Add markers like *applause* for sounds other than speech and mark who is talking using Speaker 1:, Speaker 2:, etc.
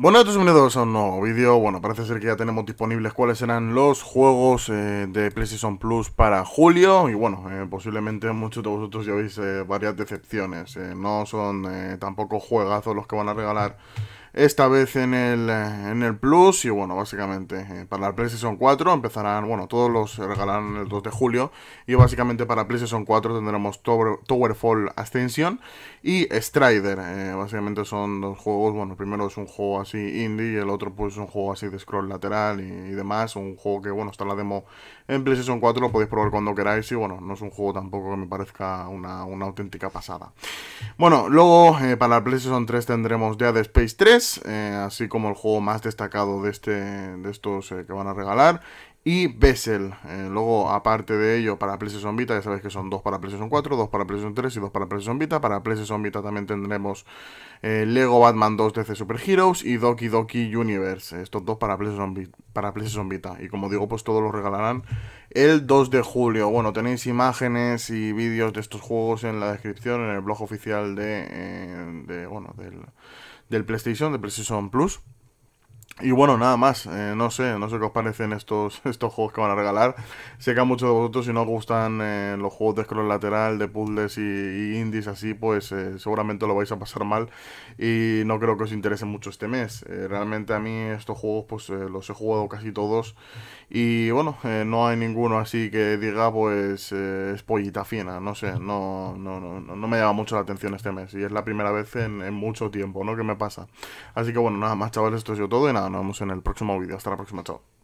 Speaker 1: Bueno, esto es un nuevo vídeo. Bueno, parece ser que ya tenemos disponibles cuáles serán los juegos eh, de PlayStation Plus para julio. Y bueno, eh, posiblemente muchos de vosotros ya veis eh, varias decepciones. no son tampoco juegazos los que van a regalar esta vez eh, en el, Plus y bueno, básicamente eh, para la PlayStation 4 empezarán, bueno, todos los regalarán el 2 de julio y básicamente para PlayStation 4 tendremos Tower, Towerfall Ascension y Strider, eh, básicamente son dos juegos, bueno, primero es un juego así indie y el otro pues es un juego así de scroll lateral y, demás, un juego que bueno, está la demo en PlayStation 4, lo podéis probar cuando queráis y bueno, no es un juego tampoco que me parezca una, auténtica pasada. Bueno, luego para la PlayStation 3 tendremos Dead Space 3, eh, así como el juego más destacado de, este, de estos eh, que van a regalar. Y Bessel. Eh, luego, aparte de ello, para PlayStation Vita, ya sabéis que son dos para PlayStation 4, dos para PlayStation 3 y dos para PlayStation Vita. Para PlayStation Vita también tendremos Lego Batman 2 DC Super Heroes y Doki Doki Universe. Estos dos para PlayStation Vita para PlayStation Vita. Y como digo, pues todos los regalarán el 2 de julio. Bueno, tenéis imágenes y vídeos de estos juegos en la descripción, en el blog oficial de, eh, bueno, del, del PlayStation, de PlayStation Plus. Y bueno, nada más, eh, no sé, no sé qué os parecen estos, *laughs* estos juegos que van a regalar. Sé que a muchos de vosotros, si no os gustan eh, los juegos de scroll lateral, de puzzles y, indies así, pues eh, seguramente lo vais a pasar mal y no creo que os interese mucho este mes. realmente a mí estos juegos pues los he jugado casi todos y bueno, no hay ninguno así que diga pues es pollita fina, no sé, no, no, no, no, me llama mucho la atención este mes y es la primera vez en, mucho tiempo, ¿no? Que me pasa. Así que bueno, nada más chavales, esto es yo todo y nada nos vemos en el próximo video. Hasta la próxima, chao.